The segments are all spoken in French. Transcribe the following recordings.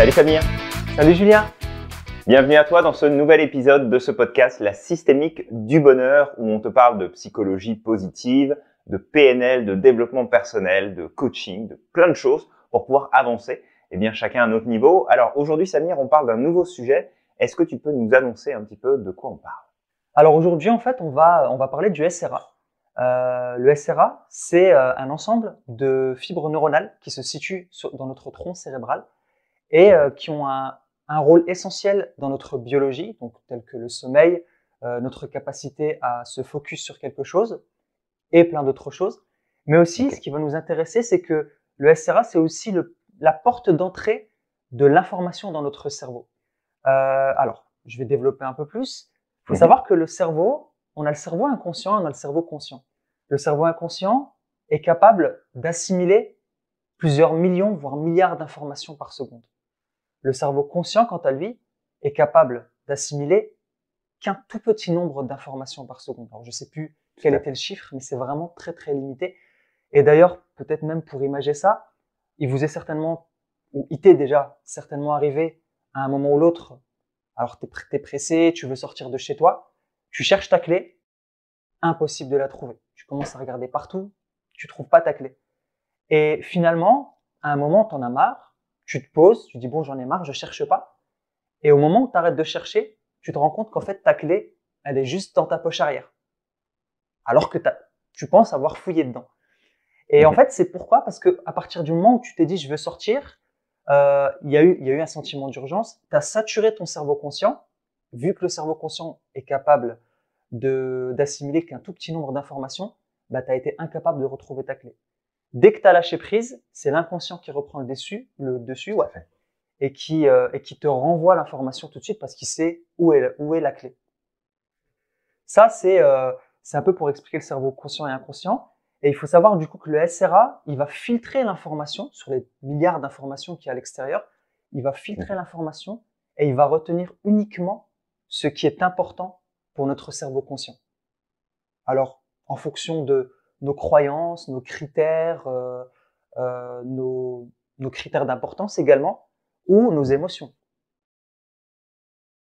Salut Samir. Salut Julien. Bienvenue à toi dans ce nouvel épisode de ce podcast La systémique du bonheur où on te parle de psychologie positive, de PNL, de développement personnel, de coaching, de plein de choses pour pouvoir avancer, et eh bien chacun à notre niveau. Alors aujourd'hui Samir, on parle d'un nouveau sujet. Est-ce que tu peux nous annoncer un petit peu de quoi on parle Alors aujourd'hui en fait, on va parler du SRA. Euh, le SRA, c'est euh, un ensemble de fibres neuronales qui se situent dans notre tronc cérébral et euh, qui ont un, un, rôle essentiel dans notre biologie, donc tel que le sommeil, euh, notre capacité à se focus sur quelque chose et plein d'autres choses. Mais aussi, ce qui va nous intéresser, c'est que le SRA, c'est aussi le, la porte d'entrée de l'information dans notre cerveau. Euh, alors, je vais développer un peu plus. Il faut mhm. savoir que le cerveau, on a le cerveau inconscient, on a le cerveau conscient. Le cerveau inconscient est capable d'assimiler plusieurs millions, voire milliards d'informations par seconde. Le cerveau conscient, quant à lui, est capable d'assimiler qu'un tout petit nombre d'informations par seconde. Alors, je ne sais plus quel était le chiffre, mais c'est vraiment très très limité. Et d'ailleurs, peut-être même pour imager ça, il vous est certainement, ou il t'est déjà certainement arrivé à un moment ou l'autre, alors tu es, pressé, tu veux sortir de chez toi, tu cherches ta clé, impossible de la trouver. Tu commences à regarder partout, tu trouves pas ta clé. Et finalement, à un moment, tu en as marre, tu te poses, tu dis bon, j'en ai marre, je cherche pas. Et au moment où tu arrêtes de chercher, tu te rends compte qu'en fait, ta clé, elle est juste dans ta poche arrière. Alors que tu penses avoir fouillé dedans. Et en fait, c'est pourquoi Parce que à partir du moment où tu t'es dit je veux sortir, euh, il y, y, a eu un sentiment d'urgence, tu as saturé ton cerveau conscient, vu que le cerveau conscient est capable d'assimiler qu'un tout petit nombre d'informations, bah, tu as été incapable de retrouver ta clé. Dès que tu as lâché prise, c'est l'inconscient qui reprend le dessus, le dessus ouais, et, qui, euh, et qui te renvoie l'information tout de suite parce qu'il sait où est, où est la clé. Ça, c'est euh, un peu pour expliquer le cerveau conscient et inconscient. Et il faut savoir du coup que le SRA, il va filtrer l'information sur les milliards d'informations qu'il y a à l'extérieur. Il va filtrer l'information et il va retenir uniquement ce qui est important pour notre cerveau conscient. Alors, en fonction de nos croyances, nos critères, euh, euh, nos, nos, critères d'importance également, ou nos émotions.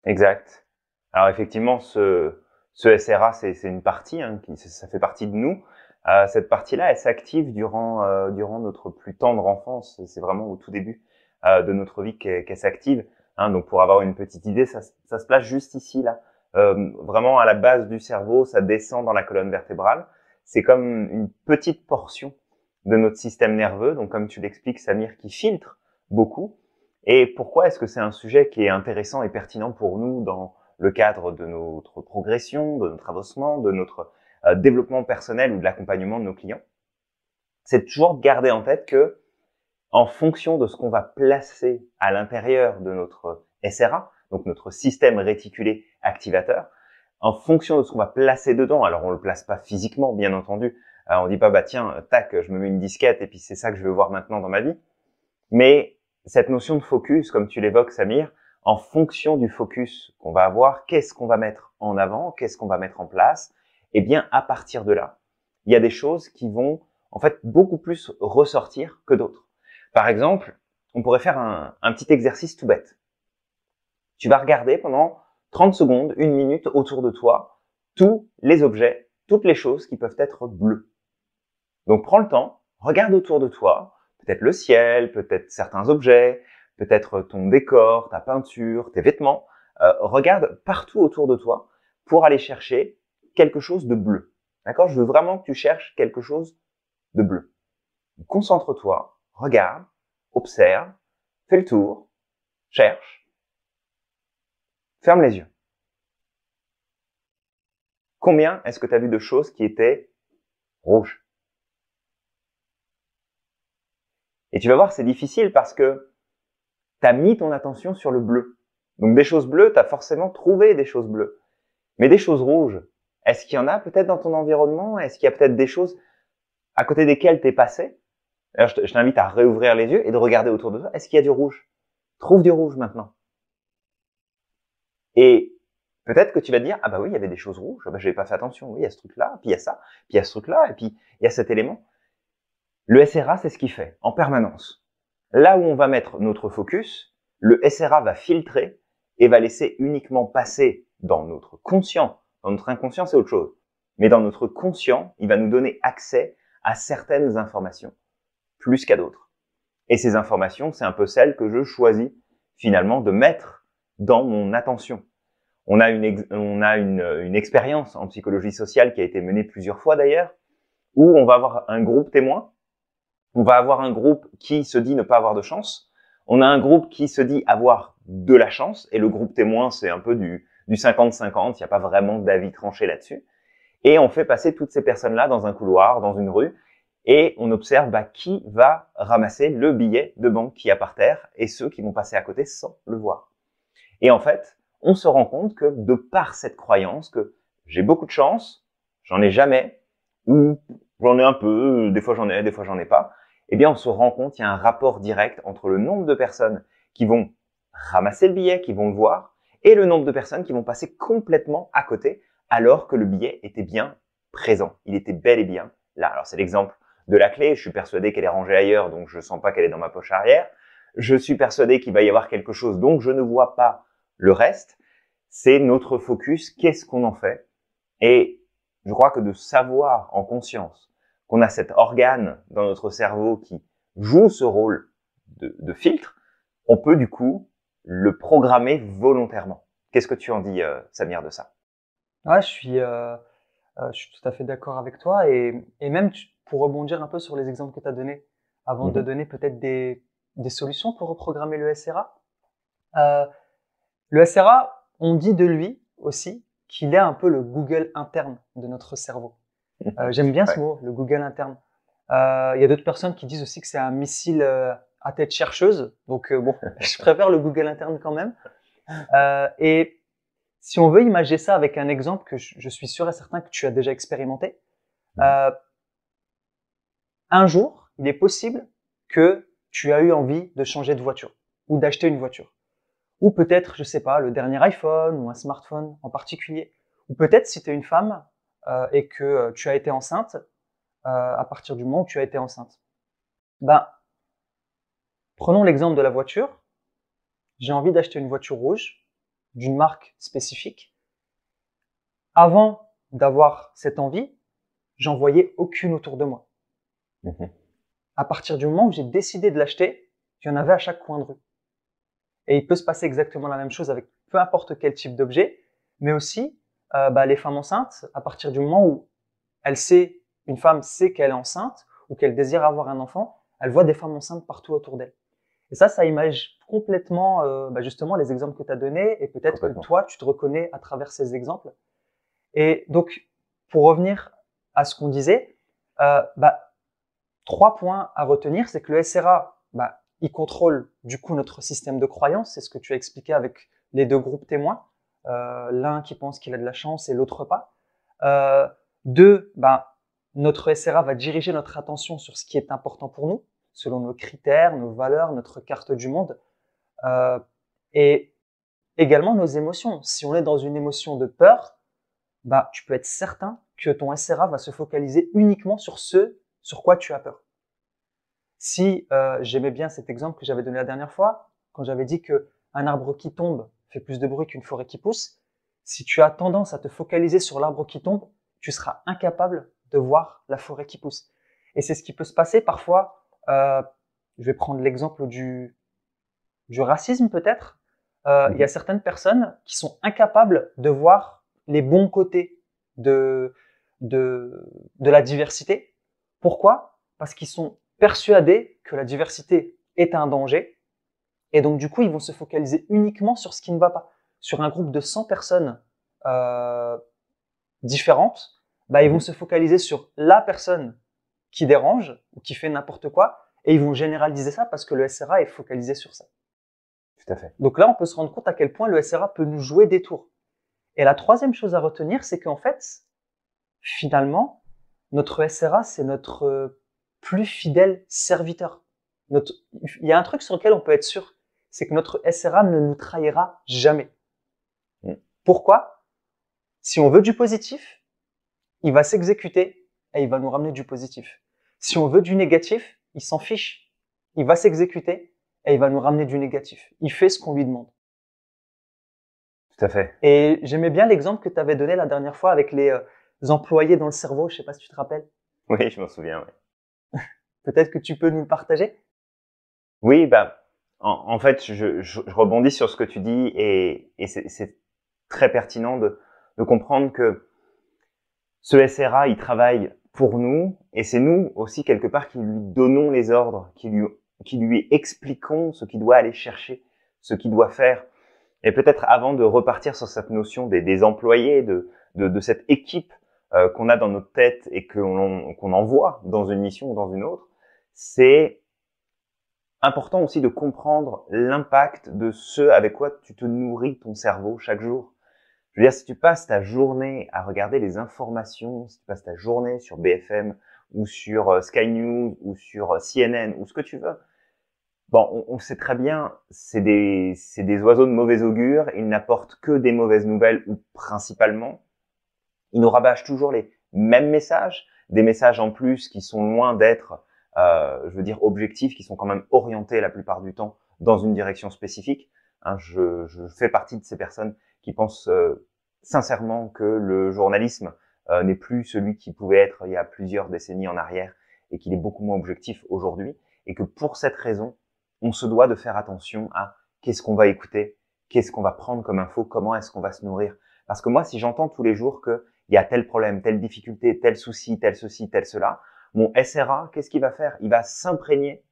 Exact. Alors effectivement, ce, SRA, c'est une partie, hein, qui, ça fait partie de nous. Euh, cette partie-là, elle s'active durant, euh, durant notre plus tendre enfance. C'est vraiment au tout début de notre vie qu'elle s'active. Hein, donc pour avoir une petite idée, ça, ça se place juste ici, là. vraiment à la base du cerveau, ça descend dans la colonne vertébrale c'est comme une petite portion de notre système nerveux, donc comme tu l'expliques Samir, qui filtre beaucoup. Et pourquoi est-ce que c'est un sujet qui est intéressant et pertinent pour nous dans le cadre de notre progression, de notre avancement, de notre euh, développement personnel ou de l'accompagnement de nos clients C'est toujours de garder en tête que, en fonction de ce qu'on va placer à l'intérieur de notre euh, SRA, donc notre système réticulé activateur, en fonction de ce qu'on va placer dedans. Alors on ne le place pas physiquement, bien entendu. On euh, on dit pas bah tiens, euh, tac, je me mets une disquette et puis c'est ça que je veux voir maintenant dans ma vie. Mais cette notion de focus, comme tu l'évoques, Samir, en fonction du focus qu'on va avoir, qu'est-ce qu'on va mettre en avant, qu'est-ce qu'on va mettre en place, eh bien à partir de là, il y a des choses qui vont en fait beaucoup plus ressortir que d'autres. Par exemple, on pourrait faire un petit exercice tout bête. Tu vas regarder pendant 30 secondes, une minute autour de toi, tous les objets, toutes les choses qui peuvent être bleues. Donc prends le temps, regarde autour de toi, peut-être le ciel, peut-être certains objets, peut-être ton décor, ta peinture, tes vêtements. Euh, regarde partout autour de toi pour aller chercher quelque chose de bleu. D'accord Je veux vraiment que tu cherches quelque chose de bleu. Concentre-toi, regarde, observe, fais le tour, cherche, Ferme les yeux. Combien est-ce que tu as vu de choses qui étaient rouges Et tu vas voir, c'est difficile parce que tu as mis ton attention sur le bleu. Donc des choses bleues, tu as forcément trouvé des choses bleues. Mais des choses rouges, est-ce qu'il y en a peut-être dans ton environnement Est-ce qu'il y a peut-être des choses à côté desquelles tu es passé Alors, je t'invite à réouvrir les yeux et de regarder autour de toi. Est-ce qu'il y a du rouge Trouve du rouge maintenant. Et peut-être que tu vas te dire, ah bah oui, il y avait des choses rouges, bah, je n'ai pas fait attention, oui, il y a ce truc-là, puis il y a ça, puis il y a ce truc-là, et puis il y a cet élément. Le SRA, c'est ce qu'il fait en permanence. Là où on va mettre notre focus, le SRA va filtrer et va laisser uniquement passer dans notre conscient. Dans notre inconscient, c'est autre chose. Mais dans notre conscient, il va nous donner accès à certaines informations, plus qu'à d'autres. Et ces informations, c'est un peu celles que je choisis finalement de mettre dans mon attention. On a une, on a une, une expérience en psychologie sociale qui a été menée plusieurs fois d'ailleurs, où on va avoir un groupe témoin, on va avoir un groupe qui se dit ne pas avoir de chance, on a un groupe qui se dit avoir de la chance, et le groupe témoin, c'est un peu du 50-50, il n'y a pas vraiment d'avis tranché là-dessus. Et on fait passer toutes ces personnes-là dans un couloir, dans une rue, et on observe bah, qui va ramasser le billet de banque qui a par terre, et ceux qui vont passer à côté sans le voir. Et en fait, on se rend compte que de par cette croyance que j'ai beaucoup de chance, j'en ai jamais, ou j'en ai un peu, des fois j'en ai, des fois j'en ai pas, eh bien on se rend compte qu'il y a un rapport direct entre le nombre de personnes qui vont ramasser le billet, qui vont le voir, et le nombre de personnes qui vont passer complètement à côté alors que le billet était bien présent, il était bel et bien là. Alors c'est l'exemple de la clé, je suis persuadé qu'elle est rangée ailleurs, donc je sens pas qu'elle est dans ma poche arrière. Je suis persuadé qu'il va y avoir quelque chose, donc je ne vois pas le reste, c'est notre focus, qu'est-ce qu'on en fait Et je crois que de savoir en conscience qu'on a cet organe dans notre cerveau qui joue ce rôle de, filtre, on peut du coup le programmer volontairement. Qu'est-ce que tu en dis, euh, Samir, de ça Ouais, je suis, euh, euh, je suis tout à fait d'accord avec toi. Et, même pour rebondir un peu sur les exemples que tu as donnés, avant de mm-hmm. donner peut-être des, solutions pour reprogrammer le SRA, le SRA, on dit de lui aussi qu'il est un peu le Google interne de notre cerveau. Euh, j'aime bien ce mot, le Google interne. Euh, il y a d'autres personnes qui disent aussi que c'est un missile euh, à tête chercheuse. Donc bon, je préfère le Google interne quand même. et si on veut imaginer ça avec un exemple que je, je suis sûr et certain que tu as déjà expérimenté, mhm. un jour, il est possible que tu as eu envie de changer de voiture ou d'acheter une voiture ou peut-être, je ne sais pas, le dernier iPhone ou un smartphone en particulier, ou peut-être si tu es une femme euh, et que euh, tu as été enceinte, euh, à partir du moment où tu as été enceinte. Ben, prenons l'exemple de la voiture. J'ai envie d'acheter une voiture rouge d'une marque spécifique. Avant d'avoir cette envie, j'en voyais aucune autour de moi. Mmh à partir du moment où j'ai décidé de l'acheter, il y en avait à chaque coin de rue. Et il peut se passer exactement la même chose avec peu importe quel type d'objet, mais aussi euh, bah, les femmes enceintes, à partir du moment où elle sait, une femme sait qu'elle est enceinte ou qu'elle désire avoir un enfant, elle voit des femmes enceintes partout autour d'elle. Et ça, ça image complètement euh, bah, justement les exemples que tu as donnés et peut-être que toi, tu te reconnais à travers ces exemples. Et donc, pour revenir à ce qu'on disait, euh, bah, trois points à retenir, c'est que le SRA, il contrôle du coup notre système de croyance, c'est ce que tu as expliqué avec les deux groupes témoins, euh, l'un qui pense qu'il a de la chance et l'autre pas. Euh, deux, ben, notre SRA va diriger notre attention sur ce qui est important pour nous, selon nos critères, nos valeurs, notre carte du monde, euh, et également nos émotions. Si on est dans une émotion de peur, bah, tu peux être certain que ton SRA va se focaliser uniquement sur ce sur quoi tu as peur. Si euh, j'aimais bien cet exemple que j'avais donné la dernière fois, quand j'avais dit que un arbre qui tombe fait plus de bruit qu'une forêt qui pousse, si tu as tendance à te focaliser sur l'arbre qui tombe, tu seras incapable de voir la forêt qui pousse. Et c'est ce qui peut se passer parfois. Euh, je vais prendre l'exemple du, racisme peut-être. Euh, il y a mhm. certaines personnes qui sont incapables de voir les bons côtés de la diversité. Pourquoi Parce qu'ils sont persuadés que la diversité est un danger. Et donc, du coup, ils vont se focaliser uniquement sur ce qui ne va pas. Sur un groupe de 100 personnes euh, différentes, bah, ils vont se focaliser sur la personne qui dérange ou qui fait n'importe quoi. Et ils vont généraliser ça parce que le SRA est focalisé sur ça. Tout à fait. Donc là, on peut se rendre compte à quel point le SRA peut nous jouer des tours. Et la troisième chose à retenir, c'est qu'en fait, finalement, notre SRA, c'est notre euh, plus fidèle serviteur. Il y a un truc sur lequel on peut être sûr, c'est que notre SRA ne nous trahira jamais. Mm. Pourquoi Si on veut du positif, il va s'exécuter et il va nous ramener du positif. Si on veut du négatif, il s'en fiche. Il va s'exécuter et il va nous ramener du négatif. Il fait ce qu'on lui demande. Tout à fait. Et j'aimais bien l'exemple que tu avais donné la dernière fois avec les, euh, employés dans le cerveau, je sais pas si tu te rappelles. Oui, je m'en souviens. Peut-être que tu peux nous le partager Oui, bah, en, fait, je, rebondis sur ce que tu dis et, c'est très pertinent de, comprendre que ce SRA, il travaille pour nous et c'est nous aussi quelque part qui lui donnons les ordres, qui lui, qui lui expliquons ce qu'il doit aller chercher, ce qu'il doit faire. Et peut-être avant de repartir sur cette notion des, des employés, de, de, cette équipe euh, qu'on a dans notre tête et qu'on envoie dans une mission ou dans une autre, c'est important aussi de comprendre l'impact de ce avec quoi tu te nourris ton cerveau chaque jour. Je veux dire, si tu passes ta journée à regarder les informations, si tu passes ta journée sur BFM ou sur euh, Sky News ou sur euh, CNN ou ce que tu veux, bon, on, sait très bien, c'est des, c'est des oiseaux de mauvais augure, ils n'apportent que des mauvaises nouvelles ou principalement, ils nous rabâchent toujours les mêmes messages, des messages en plus qui sont loin d'être euh, je veux dire, objectifs qui sont quand même orientés la plupart du temps dans une direction spécifique. Hein, je, je, fais partie de ces personnes qui pensent euh, sincèrement que le journalisme euh, n'est plus celui qui pouvait être il y a plusieurs décennies en arrière et qu'il est beaucoup moins objectif aujourd'hui et que pour cette raison, on se doit de faire attention à qu'est-ce qu'on va écouter, qu'est-ce qu'on va prendre comme info, comment est-ce qu'on va se nourrir. Parce que moi, si j'entends tous les jours qu'il y a tel problème, telle difficulté, tel souci, tel ceci, tel cela, mon SRA, qu'est-ce qu'il va faire Il va s'imprégner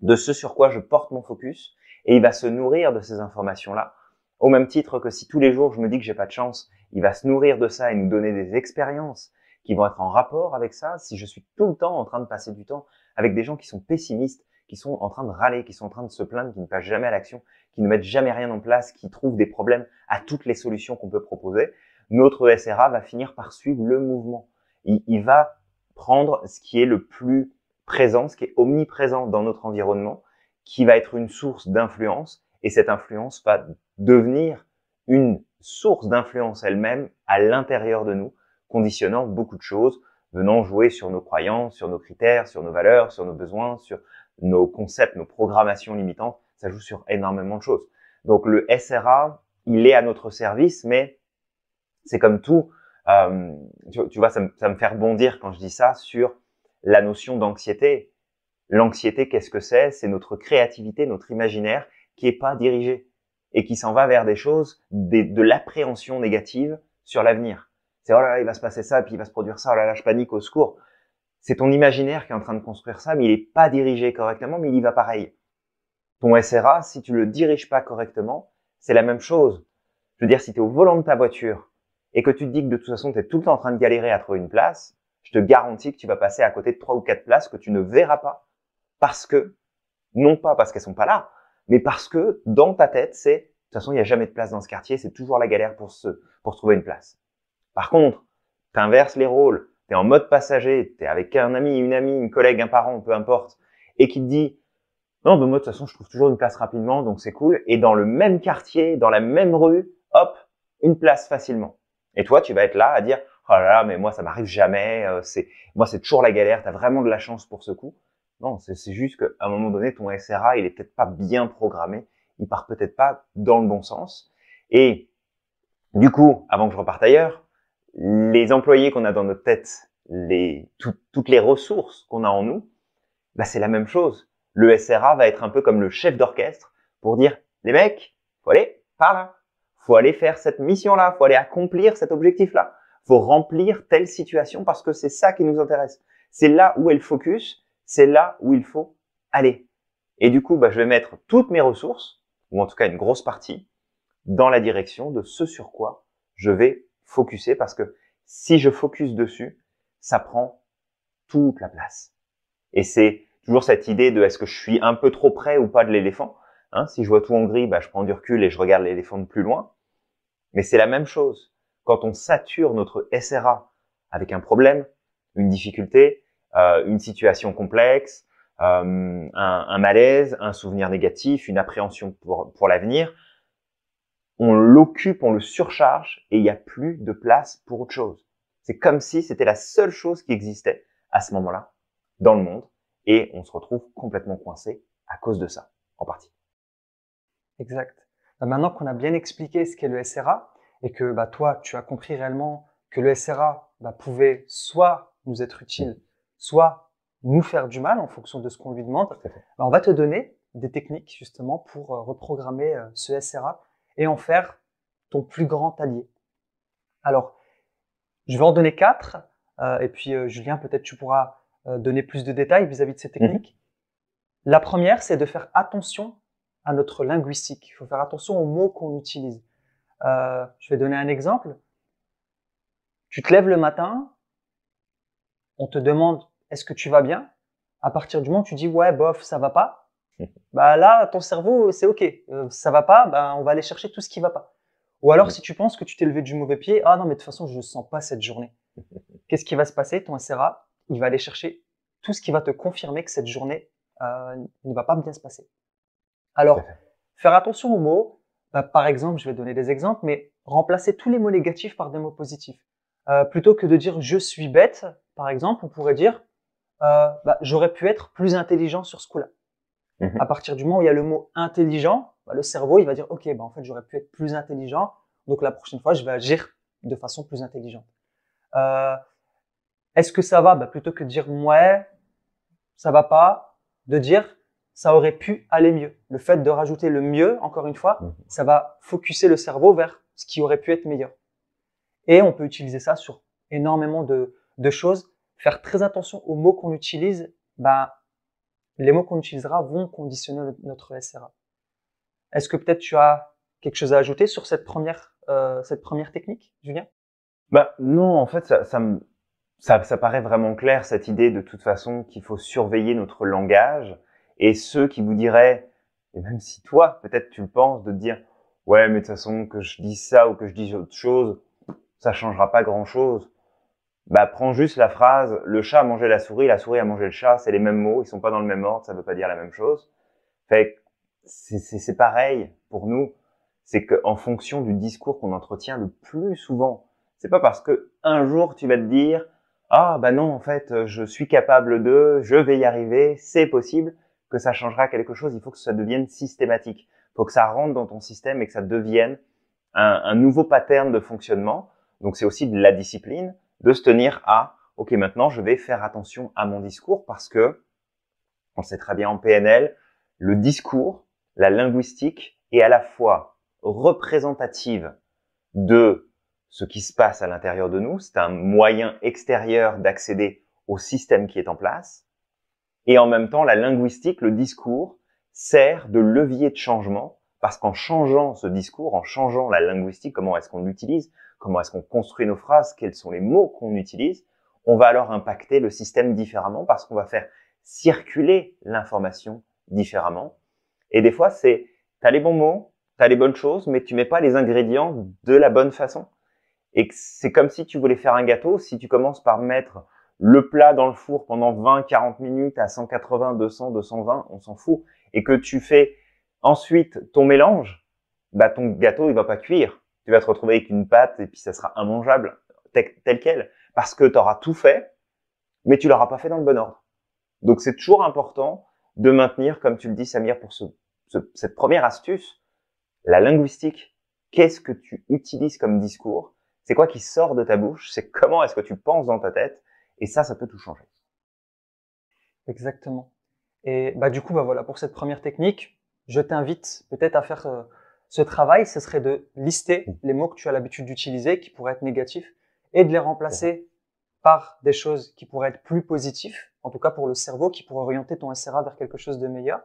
de ce sur quoi je porte mon focus et il va se nourrir de ces informations-là. Au même titre que si tous les jours je me dis que j'ai pas de chance, il va se nourrir de ça et nous donner des expériences qui vont être en rapport avec ça. Si je suis tout le temps en train de passer du temps avec des gens qui sont pessimistes, qui sont en train de râler, qui sont en train de se plaindre, qui ne passent jamais à l'action, qui ne mettent jamais rien en place, qui trouvent des problèmes à toutes les solutions qu'on peut proposer, notre SRA va finir par suivre le mouvement. Il, il va prendre ce qui est le plus présent, ce qui est omniprésent dans notre environnement, qui va être une source d'influence, et cette influence va devenir une source d'influence elle-même à l'intérieur de nous, conditionnant beaucoup de choses, venant jouer sur nos croyances, sur nos critères, sur nos valeurs, sur nos besoins, sur nos concepts, nos programmations limitantes, ça joue sur énormément de choses. Donc le SRA, il est à notre service, mais c'est comme tout, euh, tu, vois, ça me, ça me, fait rebondir quand je dis ça sur la notion d'anxiété. L'anxiété, qu'est-ce que c'est C'est notre créativité, notre imaginaire qui est pas dirigé et qui s'en va vers des choses, de l'appréhension négative sur l'avenir. C'est oh là là, il va se passer ça, puis il va se produire ça, oh là là, je panique, au secours. C'est ton imaginaire qui est en train de construire ça, mais il n'est pas dirigé correctement, mais il y va pareil. Ton SRA, si tu le diriges pas correctement, c'est la même chose. Je veux dire, si tu es au volant de ta voiture et que tu te dis que de toute façon, tu es tout le temps en train de galérer à trouver une place, je te garantis que tu vas passer à côté de trois ou quatre places que tu ne verras pas parce que, non pas parce qu'elles sont pas là, mais parce que dans ta tête, c'est, de toute façon, il n'y a jamais de place dans ce quartier, c'est toujours la galère pour se, pour trouver une place. Par contre, tu inverses les rôles, tu es en mode passager, tu es avec un ami, une amie, une collègue, un parent, peu importe, et qui te dit, non, moi, de toute façon, je trouve toujours une place rapidement, donc c'est cool. Et dans le même quartier, dans la même rue, hop, une place facilement. Et toi, tu vas être là à dire oh là là, mais moi ça m'arrive jamais, euh, c'est moi c'est toujours la galère, t'as vraiment de la chance pour ce coup. Non, c'est juste qu'à un moment donné, ton SRA, il est peut-être pas bien programmé, il part peut-être pas dans le bon sens. Et du coup, avant que je reparte ailleurs, les employés qu'on a dans notre tête, toutes les ressources qu'on a en nous, bah c'est la même chose. Le SRA va être un peu comme le chef d'orchestre pour dire les mecs, faut aller par là, faut aller faire cette mission-là, faut aller accomplir cet objectif-là, faut remplir telle situation parce que c'est ça qui nous intéresse. C'est là où elle focus, c'est là où il faut aller. Et du coup, bah, je vais mettre toutes mes ressources, ou en tout cas une grosse partie, dans la direction de ce sur quoi je vais focuser parce que si je focus dessus, ça prend toute la place. Et c'est toujours cette idée de est-ce que je suis un peu trop près ou pas de l'éléphant. Hein, si je vois tout en gris, bah, je prends du recul et je regarde l'éléphant de plus loin. Mais c'est la même chose. Quand on sature notre SRA avec un problème, une difficulté, euh, une situation complexe, euh, un, malaise, un souvenir négatif, une appréhension pour l'avenir, on l'occupe, on le surcharge et il n'y a plus de place pour autre chose. C'est comme si c'était la seule chose qui existait à ce moment-là dans le monde et on se retrouve complètement coincé à cause de ça, en partie. Exact. Bah, maintenant qu'on a bien expliqué ce qu'est le SRA et que bah, toi, tu as compris réellement que le SRA bah, pouvait soit nous être utile, soit nous faire du mal en fonction de ce qu'on lui demande, on va te donner des techniques justement pour euh, reprogrammer euh, ce SRA et en faire ton plus grand allié. Alors, je vais en donner quatre, euh, et puis Julien, peut-être tu pourras donner plus de détails vis-à-vis de ces mhm. techniques. La première, c'est de faire attention à notre linguistique. Il faut faire attention aux mots qu'on utilise. Euh, je vais donner un exemple. Tu te lèves le matin, on te demande est-ce que tu vas bien À partir du moment où tu dis ouais, bof, ça va pas, bah là, ton cerveau, c'est ok. Euh, ça va pas, bah, on va aller chercher tout ce qui va pas. Ou alors, si tu penses que tu t'es levé du mauvais pied, ah non, mais de toute façon, je ne sens pas cette journée. Qu'est-ce qui va se passer Ton SRA, il va aller chercher tout ce qui va te confirmer que cette journée euh, ne va pas bien se passer. Alors, faire attention aux mots. Bah, par exemple, je vais donner des exemples, mais remplacer tous les mots négatifs par des mots positifs. Euh, plutôt que de dire je suis bête, par exemple, on pourrait dire euh, bah, j'aurais pu être plus intelligent sur ce coup-là. Mhm. À partir du moment où il y a le mot intelligent, bah, le cerveau il va dire ok, bah, en fait j'aurais pu être plus intelligent, donc la prochaine fois je vais agir de façon plus intelligente. Euh, est-ce que ça va Plutôt que de dire ouais, ça va pas, de dire ça aurait pu aller mieux. Le fait de rajouter le mieux, encore une fois, mhm. ça va focuser le cerveau vers ce qui aurait pu être meilleur. Et on peut utiliser ça sur énormément de, choses. Faire très attention aux mots qu'on utilise. Ben, les mots qu'on utilisera vont conditionner notre SRA. Est-ce que peut-être tu as quelque chose à ajouter sur cette première, euh, technique, Julien bah, Non, en fait, ça, paraît vraiment clair, cette idée de toute façon qu'il faut surveiller notre langage, et ceux qui vous diraient, et même si toi, peut-être tu le penses, de dire, ouais, mais de toute façon, que je dise ça ou que je dise autre chose, ça changera pas grand chose. Bah, prends juste la phrase, le chat a mangé la souris, la souris a mangé le chat, c'est les mêmes mots, ils sont pas dans le même ordre, ça veut pas dire la même chose. Fait c'est pareil pour nous. C'est qu'en fonction du discours qu'on entretient le plus souvent, c'est pas parce que un jour tu vas te dire, ah, bah non, en fait, je suis capable de, je vais y arriver, c'est possible, que ça changera quelque chose. Il faut que ça devienne systématique. Il faut que ça rentre dans ton système et que ça devienne un, un nouveau pattern de fonctionnement. Donc c'est aussi de la discipline de se tenir à OK, maintenant je vais faire attention à mon discours parce que on sait très bien en PNL, le discours, la linguistique est à la fois représentative de ce qui se passe à l'intérieur de nous, c'est un moyen extérieur d'accéder au système qui est en place, et en même temps, la linguistique, le discours, sert de levier de changement, parce qu'en changeant ce discours, en changeant la linguistique, comment est-ce qu'on l'utilise, comment est-ce qu'on construit nos phrases, quels sont les mots qu'on utilise, on va alors impacter le système différemment, parce qu'on va faire circuler l'information différemment. Et des fois, c'est, t'as les bons mots, t'as les bonnes choses, mais tu mets pas les ingrédients de la bonne façon. Et c'est comme si tu voulais faire un gâteau, si tu commences par mettre le plat dans le four pendant 20-40 minutes à 180, 200, 220, on s'en fout, et que tu fais ensuite ton mélange, bah ton gâteau il va pas cuire. Tu vas te retrouver avec une pâte et puis ça sera immangeable tel, quel, parce que tu auras tout fait, mais tu l'auras pas fait dans le bon ordre. Donc c'est toujours important de maintenir, comme tu le dis Samir, pour cette première astuce, la linguistique. Qu'est-ce que tu utilises comme discours C'est quoi qui sort de ta bouche C'est comment est-ce que tu penses dans ta tête et ça, ça peut tout changer. Exactement. Et bah, du coup, bah, voilà, pour cette première technique, je t'invite peut-être à faire euh, ce travail, ce serait de lister mmh. les mots que tu as l'habitude d'utiliser qui pourraient être négatifs et de les remplacer mmh. par des choses qui pourraient être plus positives, en tout cas pour le cerveau, qui pourrait orienter ton SRA vers quelque chose de meilleur.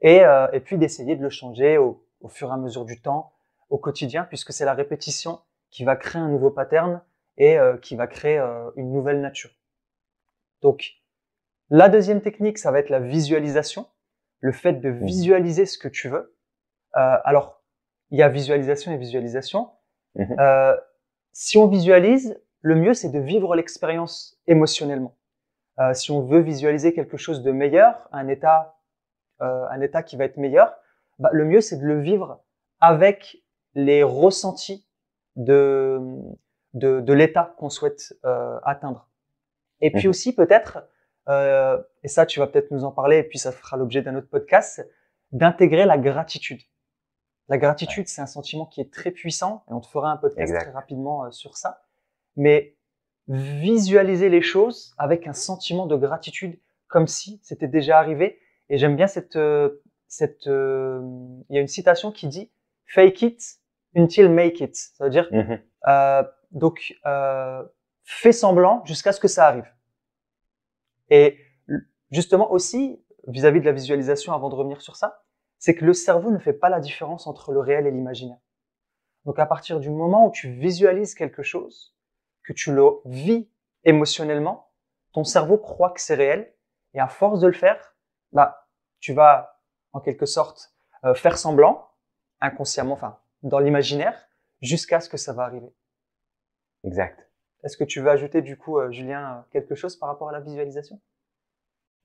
Et, euh, puis d'essayer de le changer au, fur et à mesure du temps, au quotidien, puisque c'est la répétition qui va créer un nouveau pattern et euh, qui va créer euh, une nouvelle nature. Donc, la deuxième technique, ça va être la visualisation, le fait de mmh. visualiser ce que tu veux. Euh, alors, il y a visualisation et visualisation. Mmh. si on visualise, le mieux, c'est de vivre l'expérience émotionnellement. si on veut visualiser quelque chose de meilleur, un état, un état qui va être meilleur, bah, le mieux, c'est de le vivre avec les ressentis de, de, l'état qu'on souhaite euh, atteindre. Et puis mhm. aussi peut-être, euh, et ça tu vas peut-être nous en parler, et puis ça fera l'objet d'un autre podcast, d'intégrer la gratitude. La gratitude, c'est un sentiment qui est très puissant, et on te fera un podcast très rapidement euh, sur ça. Mais visualiser les choses avec un sentiment de gratitude, comme si c'était déjà arrivé. Et j'aime bien cette, cette, il y a une citation qui dit, fake it until make it. Ça veut dire, mhm donc euh, fais semblant jusqu'à ce que ça arrive. Et justement aussi, vis-à-vis de la visualisation, avant de revenir sur ça, c'est que le cerveau ne fait pas la différence entre le réel et l'imaginaire. Donc à partir du moment où tu visualises quelque chose, que tu le vis émotionnellement, ton cerveau croit que c'est réel, et à force de le faire, bah, tu vas en quelque sorte euh, faire semblant, inconsciemment, enfin dans l'imaginaire, jusqu'à ce que ça va arriver. Exact. Est-ce que tu veux ajouter du coup, euh, Julien, euh, quelque chose par rapport à la visualisation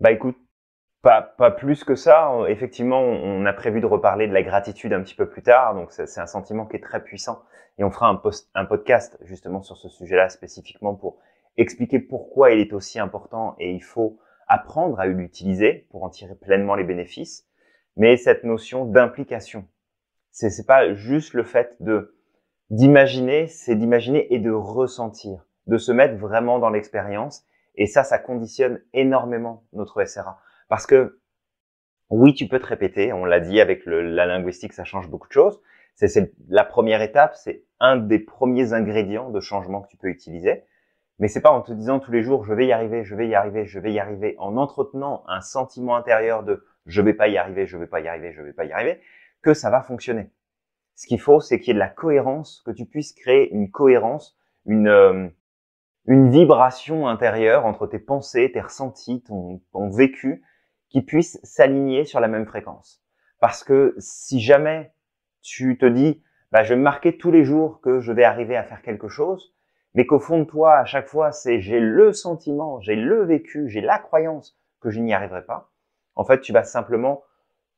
Bah écoute, pas, pas, plus que ça. Effectivement, on a prévu de reparler de la gratitude un petit peu plus tard, donc c'est un sentiment qui est très puissant. Et on fera un, post, un podcast justement sur ce sujet-là spécifiquement pour expliquer pourquoi il est aussi important et il faut apprendre à l'utiliser pour en tirer pleinement les bénéfices. Mais cette notion d'implication, c'est pas juste le fait de D'imaginer, c'est d'imaginer et de ressentir, de se mettre vraiment dans l'expérience. Et ça, ça conditionne énormément notre SRA. Parce que, oui, tu peux te répéter, on l'a dit, avec la linguistique, ça change beaucoup de choses. C'est la première étape, c'est un des premiers ingrédients de changement que tu peux utiliser. Mais c'est pas en te disant tous les jours, je vais y arriver, je vais y arriver, je vais y arriver, en entretenant un sentiment intérieur de je vais pas y arriver, je vais pas y arriver, je vais pas y arriver, que ça va fonctionner. Ce qu'il faut, c'est qu'il y ait de la cohérence, que tu puisses créer une cohérence, euh, une, vibration intérieure entre tes pensées, tes ressentis, ton, ton vécu, qui puisse s'aligner sur la même fréquence. Parce que si jamais tu te dis, bah, je vais me marquer tous les jours que je vais arriver à faire quelque chose, mais qu'au fond de toi, à chaque fois, c'est j'ai le sentiment, j'ai le vécu, j'ai la croyance que je n'y arriverai pas, en fait, tu vas simplement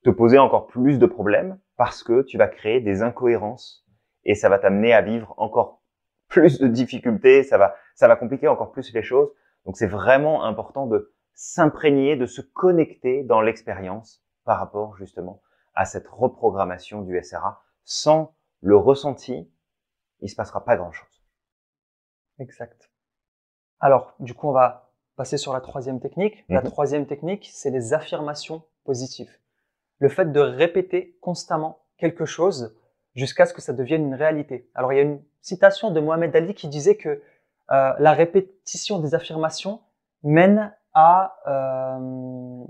te poser encore plus de problèmes parce que tu vas créer des incohérences et ça va t'amener à vivre encore plus de difficultés, ça va, ça va compliquer encore plus les choses. Donc c'est vraiment important de s'imprégner, de se connecter dans l'expérience par rapport justement à cette reprogrammation du SRA. Sans le ressenti, il se passera pas grand-chose. Exact. Alors, du coup, on va passer sur la troisième technique. La mhm. troisième technique, c'est les affirmations positives le fait de répéter constamment quelque chose jusqu'à ce que ça devienne une réalité. Alors il y a une citation de Mohamed Ali qui disait que euh, la répétition des affirmations mène à euh,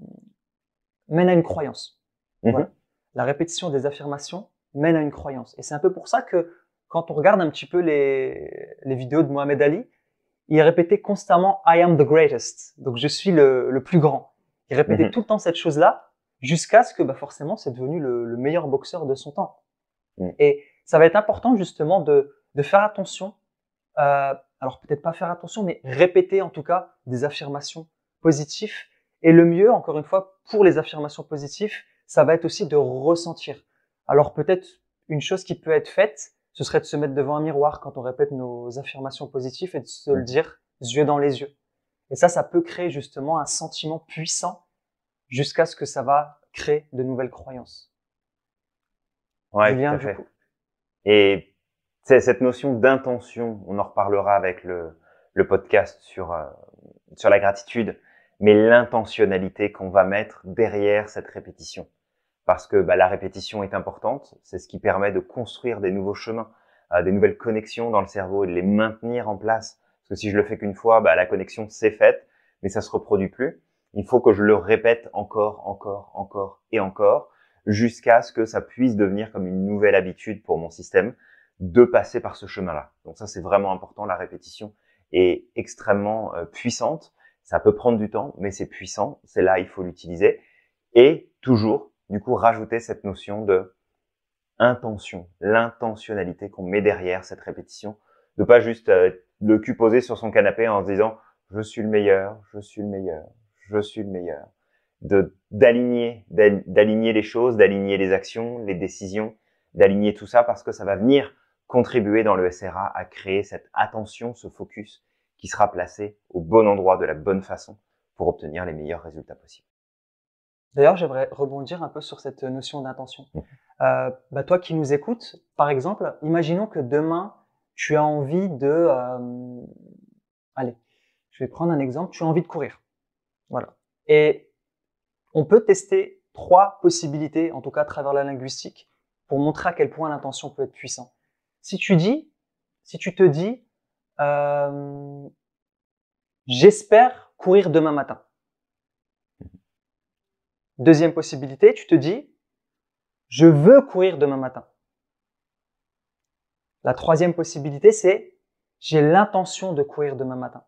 mène à une croyance. Mhm. La répétition des affirmations mène à une croyance. Et c'est un peu pour ça que quand on regarde un petit peu les, vidéos de Mohamed Ali, il répétait constamment I am the greatest. Donc je suis le, plus grand. Il répétait mhm. tout le temps cette chose-là jusqu'à ce que bah, forcément c'est devenu le, meilleur boxeur de son temps. Mm. Et ça va être important justement de, faire attention, euh, alors peut-être pas faire attention, mais répéter en tout cas des affirmations positives. Et le mieux, encore une fois, pour les affirmations positives, ça va être aussi de ressentir. Alors peut-être une chose qui peut être faite, ce serait de se mettre devant un miroir quand on répète nos affirmations positives et de se le mm. dire yeux dans les yeux. Et ça, ça peut créer justement un sentiment puissant jusqu'à ce que ça va créer de nouvelles croyances. Ouais, tout à fait. Et c'est cette notion d'intention, on en reparlera avec le, podcast euh, sur, la gratitude, mais l'intentionnalité qu'on va mettre derrière cette répétition. Parce que bah, la répétition est importante, c'est ce qui permet de construire des nouveaux chemins, euh, des nouvelles connexions dans le cerveau et de les maintenir en place. Parce que si je le fais qu'une fois, bah, la connexion s'est faite, mais ça se reproduit plus. Il faut que je le répète encore, encore, encore et encore, jusqu'à ce que ça puisse devenir comme une nouvelle habitude pour mon système de passer par ce chemin-là. Donc ça, c'est vraiment important. La répétition est extrêmement euh, puissante. Ça peut prendre du temps, mais c'est puissant. C'est là, il faut l'utiliser. Et toujours, du coup, rajouter cette notion de intention, l'intentionnalité qu'on met derrière cette répétition, de pas juste euh, le cul posé sur son canapé en se disant je suis le meilleur, je suis le meilleur, je suis le meilleur. De d'aligner, d'aligner les choses, d'aligner les actions, les décisions, d'aligner tout ça parce que ça va venir contribuer dans le SRA à créer cette attention, ce focus qui sera placé au bon endroit de la bonne façon pour obtenir les meilleurs résultats possibles. D'ailleurs, j'aimerais rebondir un peu sur cette notion d'intention. Mmh. Euh, bah, toi qui nous écoutes, par exemple, imaginons que demain, tu as envie de... Euh, allez, je vais prendre un exemple, tu as envie de courir. Voilà. Et on peut tester trois possibilités, en tout cas à travers la linguistique, pour montrer à quel point l'intention peut être puissante. Si tu dis, si tu te dis, euh, j'espère courir demain matin. Deuxième possibilité, tu te dis, je veux courir demain matin. La troisième possibilité, c'est, j'ai l'intention de courir demain matin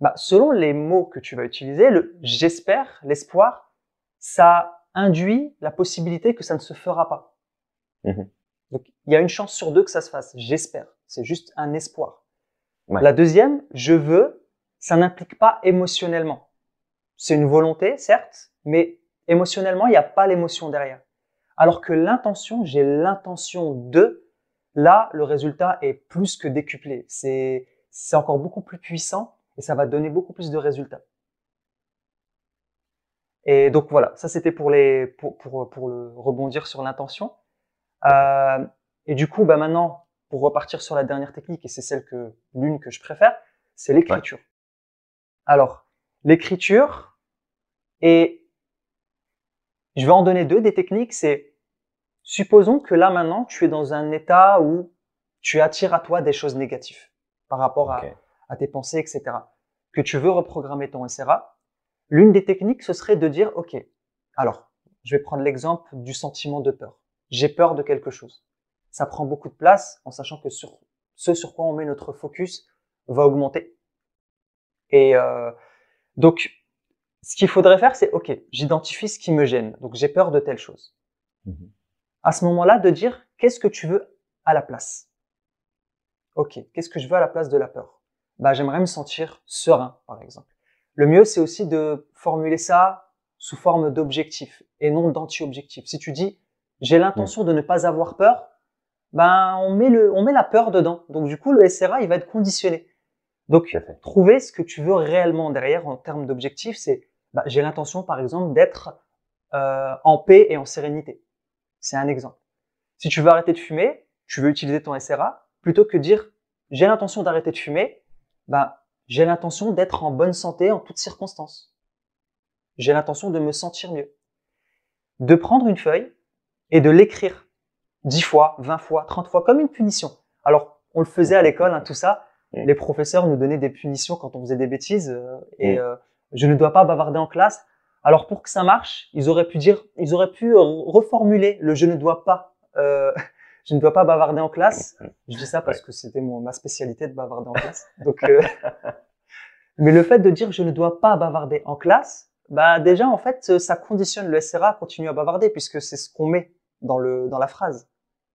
bah, selon les mots que tu vas utiliser, le j'espère, l'espoir, ça induit la possibilité que ça ne se fera pas. Mhm. Donc il y a une chance sur deux que ça se fasse, j'espère. C'est juste un espoir. La deuxième, je veux, ça n'implique pas émotionnellement. C'est une volonté, certes, mais émotionnellement, il n'y a pas l'émotion derrière. Alors que l'intention, j'ai l'intention de, là, le résultat est plus que décuplé. C'est encore beaucoup plus puissant et ça va donner beaucoup plus de résultats. Et donc voilà, ça c'était pour, le rebondir sur l'intention. Euh, et du coup, bah maintenant, pour repartir sur la dernière technique, et c'est celle que l'une que je préfère, c'est l'écriture. Alors, l'écriture, et je vais en donner deux des techniques, c'est supposons que là maintenant, tu es dans un état où tu attires à toi des choses négatives par rapport à à tes pensées, etc., que tu veux reprogrammer ton SRA, l'une des techniques, ce serait de dire, OK, alors, je vais prendre l'exemple du sentiment de peur. J'ai peur de quelque chose. Ça prend beaucoup de place en sachant que sur ce sur quoi on met notre focus va augmenter. Et euh, donc, ce qu'il faudrait faire, c'est, OK, j'identifie ce qui me gêne. Donc, j'ai peur de telle chose. Mhm. À ce moment-là, de dire, qu'est-ce que tu veux à la place Ok, qu'est-ce que je veux à la place de la peur bah, j'aimerais me sentir serein, par exemple. Le mieux, c'est aussi de formuler ça sous forme d'objectif et non d'anti-objectif. Si tu dis, j'ai l'intention mm. de ne pas avoir peur, ben, on met le, on met la peur dedans. Donc, du coup, le SRA, il va être conditionné. Donc, trouver ce que tu veux réellement derrière en termes d'objectif, c'est, bah, j'ai l'intention, par exemple, d'être euh, en paix et en sérénité. C'est un exemple. Si tu veux arrêter de fumer, tu veux utiliser ton SRA, plutôt que dire, j'ai l'intention d'arrêter de fumer, ben, j'ai l'intention d'être en bonne santé en toutes circonstances. J'ai l'intention de me sentir mieux. De prendre une feuille et de l'écrire dix fois, 20 fois, 30 fois, comme une punition. Alors, on le faisait à l'école, hein, tout ça. Les professeurs nous donnaient des punitions quand on faisait des bêtises. Euh, et euh, je ne dois pas bavarder en classe. Alors, pour que ça marche, ils auraient pu dire, ils auraient pu euh, reformuler le je ne dois pas tu ne dois pas bavarder en classe. Je dis ça parce que c'était ma spécialité de bavarder en classe. Donc, euh, mais le fait de dire je ne dois pas bavarder en classe, bah déjà en fait euh, ça conditionne le SRA à continuer à bavarder puisque c'est ce qu'on met dans le dans la phrase.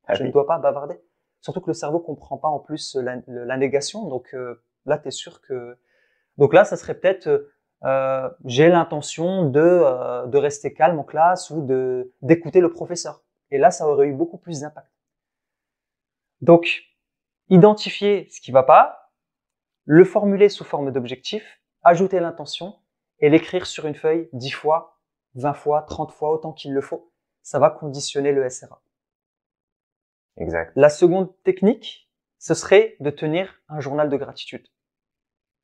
Ah je ne dois pas bavarder. Surtout que le cerveau comprend pas en plus la, négation. Donc euh, là tu es sûr que donc là ça serait peut-être j'ai l'intention de de rester calme en classe ou de d'écouter le professeur. Et là ça aurait eu beaucoup plus d'impact. Donc, identifier ce qui ne va pas, le formuler sous forme d'objectif, ajouter l'intention et l'écrire sur une feuille 10 fois, 20 fois, 30 fois, autant qu'il le faut. Ça va conditionner le SRA. Exact. La seconde technique, ce serait de tenir un journal de gratitude.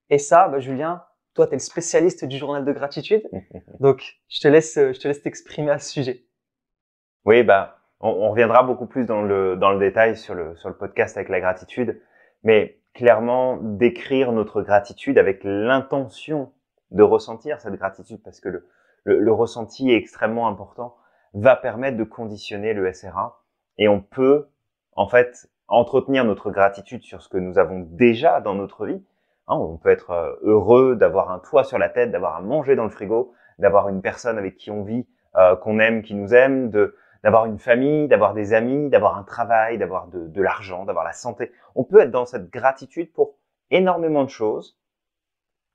Et ça, bah, Julien, toi, tu es le spécialiste du journal de gratitude. Donc, je te laisse, je te laisse t'exprimer à ce sujet. Oui, bah, on, reviendra beaucoup plus dans le, dans le détail sur le, sur le podcast avec la gratitude, mais clairement décrire notre gratitude avec l'intention de ressentir cette gratitude, parce que le, le, ressenti est extrêmement important, va permettre de conditionner le SRA, et on peut en fait entretenir notre gratitude sur ce que nous avons déjà dans notre vie. Hein, on peut être euh, heureux d'avoir un toit sur la tête, d'avoir à manger dans le frigo, d'avoir une personne avec qui on vit, euh, qu'on aime, qui nous aime, de d'avoir une famille, d'avoir des amis, d'avoir un travail, d'avoir de, l'argent, d'avoir la santé. On peut être dans cette gratitude pour énormément de choses.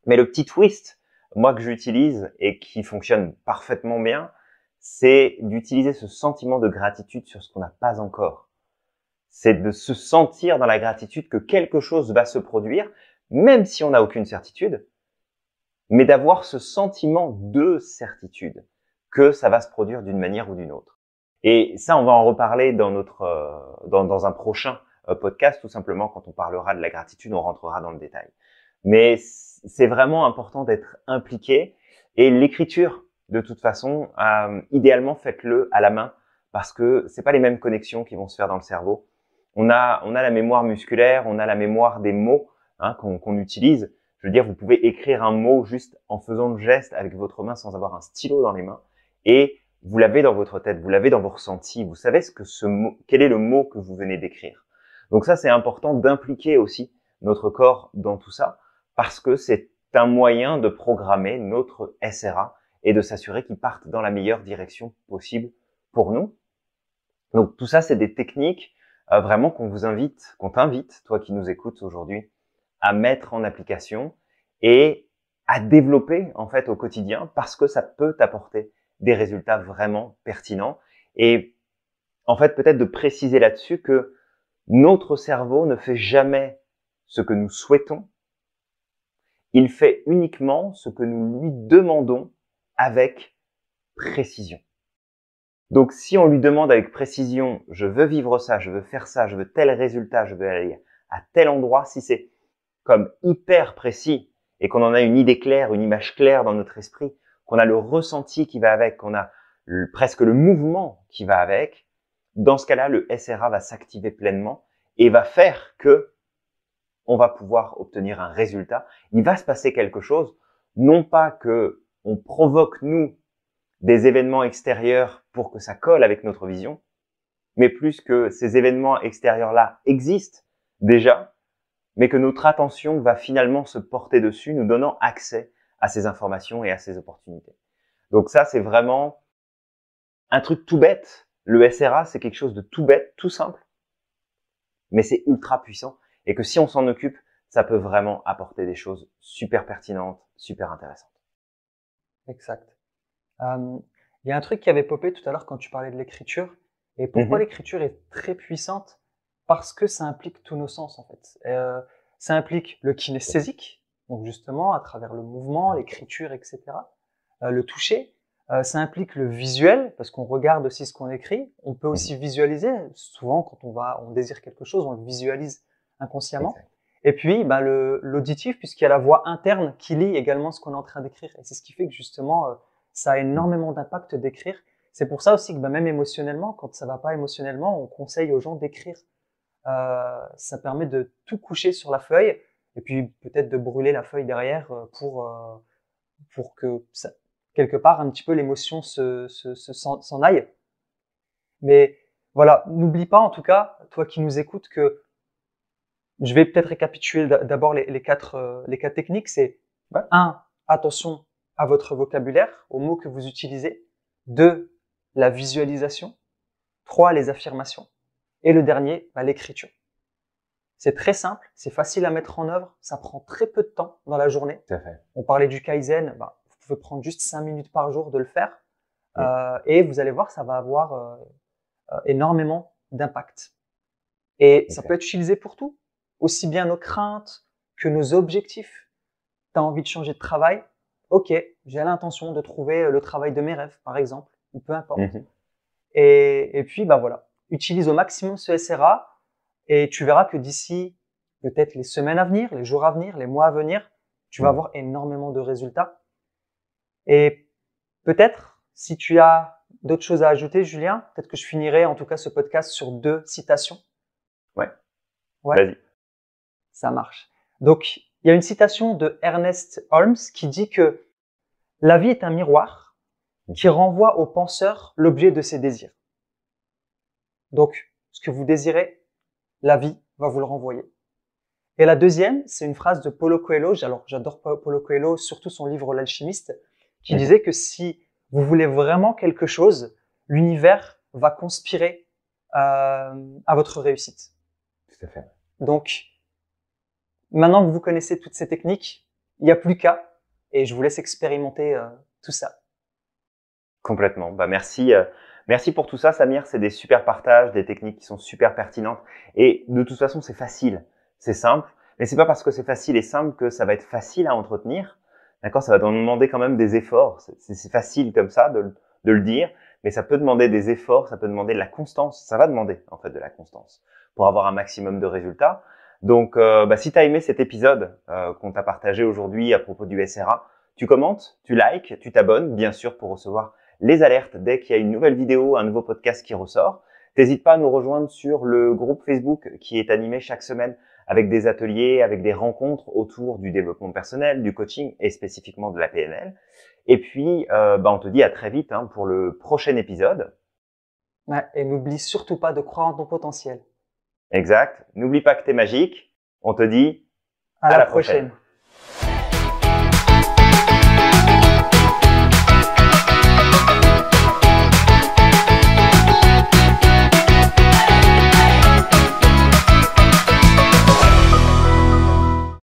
Mais le petit twist, moi, que j'utilise et qui fonctionne parfaitement bien, c'est d'utiliser ce sentiment de gratitude sur ce qu'on n'a pas encore. C'est de se sentir dans la gratitude que quelque chose va se produire, même si on n'a aucune certitude, mais d'avoir ce sentiment de certitude que ça va se produire d'une manière ou d'une autre. Et ça, on va en reparler dans notre euh, dans, un prochain euh, podcast, tout simplement quand on parlera de la gratitude, on rentrera dans le détail. Mais c'est vraiment important d'être impliqué et l'écriture, de toute façon, euh, idéalement faites-le à la main parce que c'est pas les mêmes connexions qui vont se faire dans le cerveau. On a on a la mémoire musculaire, on a la mémoire des mots hein, qu'on utilise. Je veux dire, vous pouvez écrire un mot juste en faisant le geste avec votre main sans avoir un stylo dans les mains et vous l'avez dans votre tête, vous l'avez dans vos ressentis, vous savez ce que ce quel est le mot que vous venez d'écrire. Donc ça, c'est important d'impliquer aussi notre corps dans tout ça, parce que c'est un moyen de programmer notre SRA et de s'assurer qu'il parte dans la meilleure direction possible pour nous. Donc tout ça, c'est des techniques euh, vraiment qu'on vous invite, qu'on t'invite, toi qui nous écoutes aujourd'hui, à mettre en application et à développer en fait au quotidien parce que ça peut t'apporter des résultats vraiment pertinents. Et en fait, peut-être de préciser là-dessus que notre cerveau ne fait jamais ce que nous souhaitons, il fait uniquement ce que nous lui demandons avec précision. Donc si on lui demande avec précision, je veux vivre ça, je veux faire ça, je veux tel résultat, je veux aller à tel endroit, si c'est comme hyper précis et qu'on en a une idée claire, une image claire dans notre esprit, qu'on a le ressenti qui va avec, qu'on a presque le mouvement qui va avec, dans ce cas-là, le SRA va s'activer pleinement et va faire que on va pouvoir obtenir un résultat. Il va se passer quelque chose, non pas que on provoque nous des événements extérieurs pour que ça colle avec notre vision, mais plus que ces événements extérieurs-là existent déjà, mais que notre attention va finalement se porter dessus, nous donnant accès à ces informations et à ces opportunités. Donc ça, c'est vraiment un truc tout bête. Le SRA, c'est quelque chose de tout bête, tout simple, mais c'est ultra puissant et que si on s'en occupe, ça peut vraiment apporter des choses super pertinentes, super intéressantes. Exact. Euh, il y a un truc qui avait popé tout à l'heure quand tu parlais de l'écriture. Et pourquoi mhm. l'écriture est très puissante Parce que ça implique tous nos sens en fait. Euh, ça implique le kinesthésique, donc justement à travers le mouvement, l'écriture, etc. Euh, le toucher, euh, ça implique le visuel parce qu'on regarde aussi ce qu'on écrit. On peut aussi mhm. visualiser. Souvent, quand on va, on désire quelque chose, on le visualise inconsciemment. Et puis, bah, le l'auditif, puisqu'il y a la voix interne qui lit également ce qu'on est en train d'écrire. Et c'est ce qui fait que justement, euh, ça a énormément d'impact d'écrire. C'est pour ça aussi que bah, même émotionnellement, quand ça va pas émotionnellement, on conseille aux gens d'écrire. ça permet de tout coucher sur la feuille et puis peut-être de brûler la feuille derrière euh, pour, euh, pour que quelque part un petit peu l'émotion s'en se, aille. Mais voilà, n'oublie pas en tout cas, toi qui nous écoutes, que je vais peut-être récapituler d'abord les, quatre, euh, les quatre techniques. C'est 1. Attention à votre vocabulaire, aux mots que vous utilisez. 2. La visualisation. 3. Les affirmations. Et le dernier, bah, l'écriture. C'est très simple, c'est facile à mettre en œuvre, ça prend très peu de temps dans la journée. On parlait du Kaizen, bah, vous pouvez prendre juste 5 minutes par jour de le faire euh, et vous allez voir, ça va avoir euh, euh, énormément d'impact. Et ça peut être utilisé pour tout, aussi bien nos craintes que nos objectifs. Tu as envie de changer de travail, ok, j'ai l'intention de trouver le travail de mes rêves, par exemple, ou peu importe. Mhm. et, puis, bah voilà, utilise au maximum ce SRA et tu verras que d'ici peut-être les semaines à venir, les jours à venir, les mois à venir, tu vas mm. avoir énormément de résultats. Et peut-être, si tu as d'autres choses à ajouter, Julien, peut-être que je finirai en tout cas ce podcast sur deux citations. Ouais. ouais. Vas-y. Ça marche. Donc, il y a une citation de Ernest Holmes qui dit que la vie est un miroir mm. qui renvoie au penseur l'objet de ses désirs. Donc, ce que vous désirez, la vie va vous le renvoyer. Et la deuxième, c'est une phrase de Paulo Coelho. Alors, j'adore Paulo Coelho, surtout son livre L'alchimiste, qui disait que si vous voulez vraiment quelque chose, l'univers va conspirer euh, à, votre réussite. Tout à fait. Donc, maintenant que vous connaissez toutes ces techniques, il n'y a plus qu'à, et je vous laisse expérimenter euh, tout ça. Complètement. Bah, merci. Euh, Merci pour tout ça, Samir. C'est des super partages, des techniques qui sont super pertinentes. Et de toute façon, c'est facile, c'est simple. Mais c'est pas parce que c'est facile et simple que ça va être facile à entretenir. D'accord Ça va demander quand même des efforts. C'est facile comme ça de, le dire, mais ça peut demander des efforts, ça peut demander de la constance. Ça va demander en fait de la constance pour avoir un maximum de résultats. Donc, euh, bah, si tu as aimé cet épisode euh, qu'on t'a partagé aujourd'hui à propos du SRA, tu commentes, tu likes, tu t'abonnes, bien sûr, pour recevoir les alertes dès qu'il y a une nouvelle vidéo, un nouveau podcast qui ressort. N'hésite pas à nous rejoindre sur le groupe Facebook qui est animé chaque semaine avec des ateliers, avec des rencontres autour du développement personnel, du coaching et spécifiquement de la PNL. Et puis, euh, bah, on te dit à très vite hein, pour le prochain épisode. et n'oublie surtout pas de croire en ton potentiel. Exact. N'oublie pas que tu es magique. On te dit à, la, prochaine.